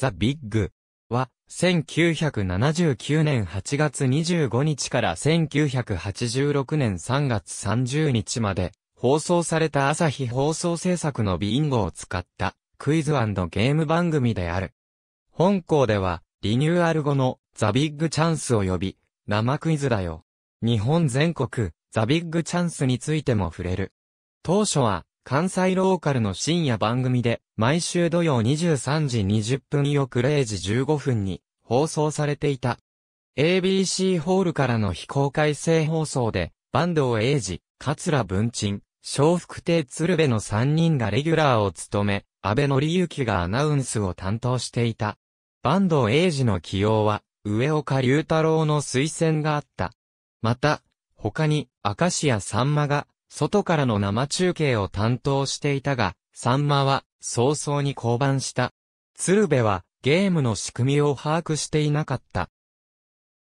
ザ・ビッグは、1979年8月25日から1986年3月30日まで、放送された朝日放送制作のビンゴを使ったクイズゲーム番組である。本校では、リニューアル後のザ・ビッグチャンスを呼び、生クイズだよ。日本全国、ザ・ビッグチャンスについても触れる。当初は、関西ローカルの深夜番組で、毎週土曜23時20分翌0時15分に放送されていた。ABC ホールからの非公開性放送で、坂東英二、桂文鎮、小福亭鶴瓶の3人がレギュラーを務め、安倍則之がアナウンスを担当していた。坂東英二の起用は、上岡龍太郎の推薦があった。また、他に、明石家さんまが、外からの生中継を担当していたが、サンマは早々に降板した。鶴瓶はゲームの仕組みを把握していなかった。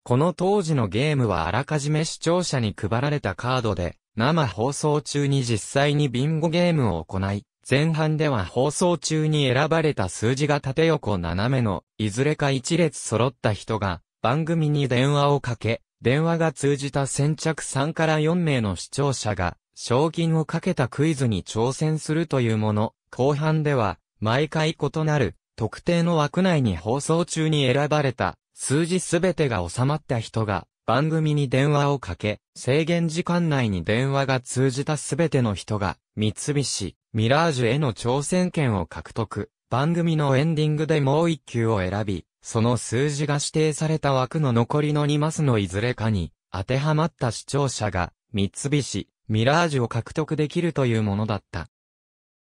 この当時のゲームはあらかじめ視聴者に配られたカードで、生放送中に実際にビンゴゲームを行い、前半では放送中に選ばれた数字が縦横斜めの、いずれか一列揃った人が、番組に電話をかけ、電話が通じた先着3から4名の視聴者が、賞金をかけたクイズに挑戦するというもの、後半では、毎回異なる、特定の枠内に放送中に選ばれた、数字すべてが収まった人が、番組に電話をかけ、制限時間内に電話が通じたすべての人が、三菱、ミラージュへの挑戦権を獲得。番組のエンディングでもう一球を選び、その数字が指定された枠の残りの2マスのいずれかに、当てはまった視聴者が、三菱、ミラージュを獲得できるというものだった。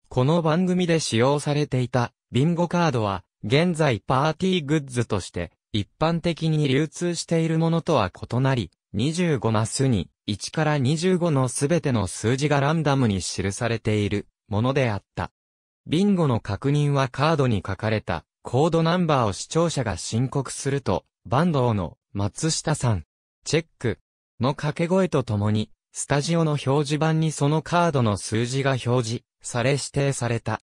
この番組で使用されていた、ビンゴカードは、現在パーティーグッズとして、一般的に流通しているものとは異なり、25マスに、1から25のすべての数字がランダムに記されている、ものであった。ビンゴの確認はカードに書かれた、コードナンバーを視聴者が申告すると、バンドの松下さん、チェックの掛け声とともに、スタジオの表示板にそのカードの数字が表示され指定された。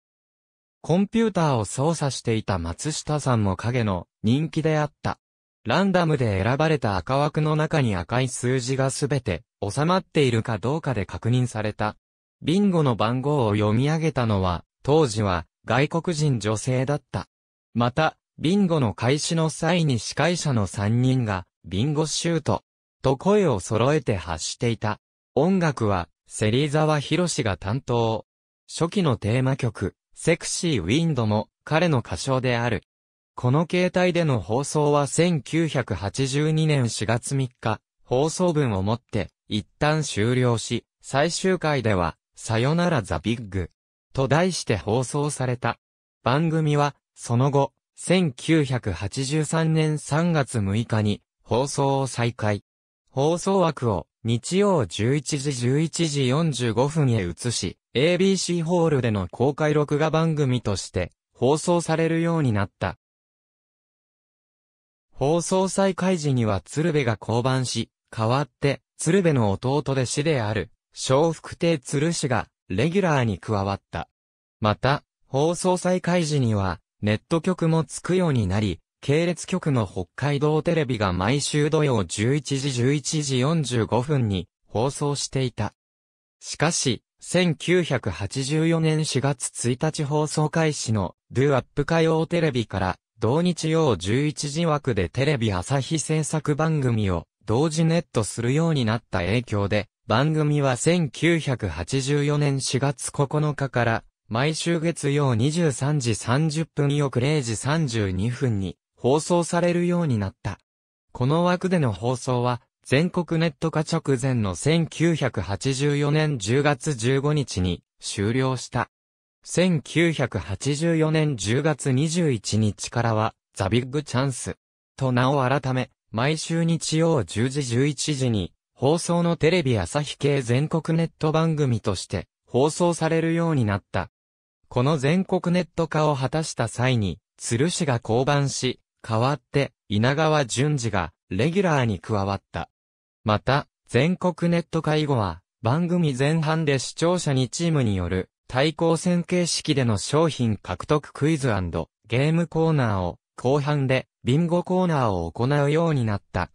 コンピューターを操作していた松下さんも影の人気であった。ランダムで選ばれた赤枠の中に赤い数字がすべて収まっているかどうかで確認された。ビンゴの番号を読み上げたのは、当時は外国人女性だった。また、ビンゴの開始の際に司会者の3人が、ビンゴシュート、と声を揃えて発していた。音楽は、セリーザワ・ヒロシが担当。初期のテーマ曲、セクシーウィンドも、彼の歌唱である。この携帯での放送は1982年4月3日、放送分をもって、一旦終了し、最終回では、さよならザ・ビッグ、と題して放送された。番組は、その後、1983年3月6日に放送を再開。放送枠を日曜11時11時45分へ移し、ABC ホールでの公開録画番組として放送されるようになった。放送再開時には鶴瓶が降板し、代わって鶴瓶の弟弟子である、小福亭鶴氏がレギュラーに加わった。また、放送再開時には、ネット局もつくようになり、系列局の北海道テレビが毎週土曜11時11時45分に放送していた。しかし、1984年4月1日放送開始の Do Up 歌謡テレビから同日曜11時枠でテレビ朝日制作番組を同時ネットするようになった影響で番組は1984年4月9日から毎週月曜23時30分翌0時32分に放送されるようになった。この枠での放送は、全国ネット化直前の1984年10月15日に終了した。1984年10月21日からは、ザ・ビッグ・チャンス。と名を改め、毎週日曜10時11時に、放送のテレビ朝日系全国ネット番組として、放送されるようになった。この全国ネット化を果たした際に、鶴氏が降板し、代わって、稲川淳二が、レギュラーに加わった。また、全国ネット化以後は、番組前半で視聴者にチームによる、対抗戦形式での商品獲得クイズゲームコーナーを、後半で、ビンゴコーナーを行うようになった。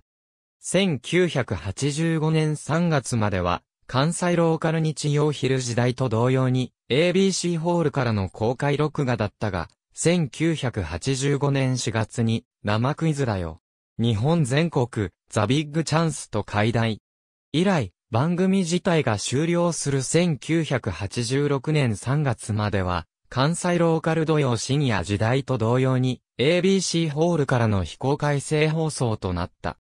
1985年3月までは、関西ローカル日曜昼時代と同様に ABC ホールからの公開録画だったが、1985年4月に生クイズだよ。日本全国ザ・ビッグチャンスと解題。以来、番組自体が終了する1986年3月までは、関西ローカル土曜深夜時代と同様に ABC ホールからの非公開生放送となった。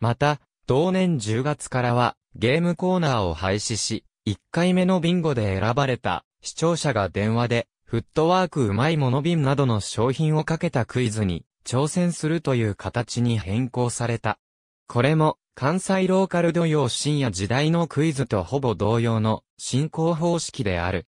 また、同年10月からはゲームコーナーを廃止し、1回目のビンゴで選ばれた視聴者が電話で、フットワークうまいもの瓶などの商品をかけたクイズに挑戦するという形に変更された。これも関西ローカル土曜深夜時代のクイズとほぼ同様の進行方式である。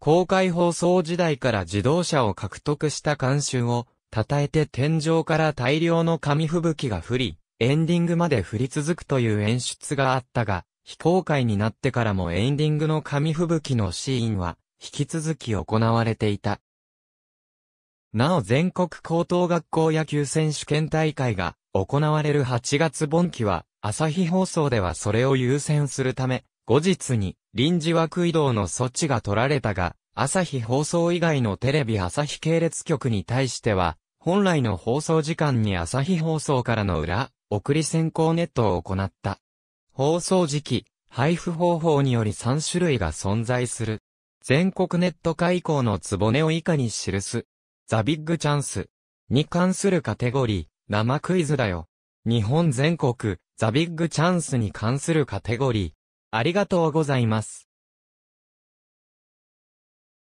公開放送時代から自動車を獲得した監修を、称えて天井から大量の紙吹雪が降り、エンディングまで降り続くという演出があったが、非公開になってからもエンディングの紙吹雪のシーンは、引き続き行われていた。なお全国高等学校野球選手権大会が行われる8月盆期は、朝日放送ではそれを優先するため、後日に臨時枠移動の措置が取られたが、朝日放送以外のテレビ朝日系列局に対しては、本来の放送時間に朝日放送からの裏、送り先行ネットを行った。放送時期、配布方法により3種類が存在する。全国ネット開口のつぼねを以下に記す。ザ・ビッグ・チャンスに関するカテゴリー、生クイズだよ。日本全国、ザ・ビッグ・チャンスに関するカテゴリー。ありがとうございます。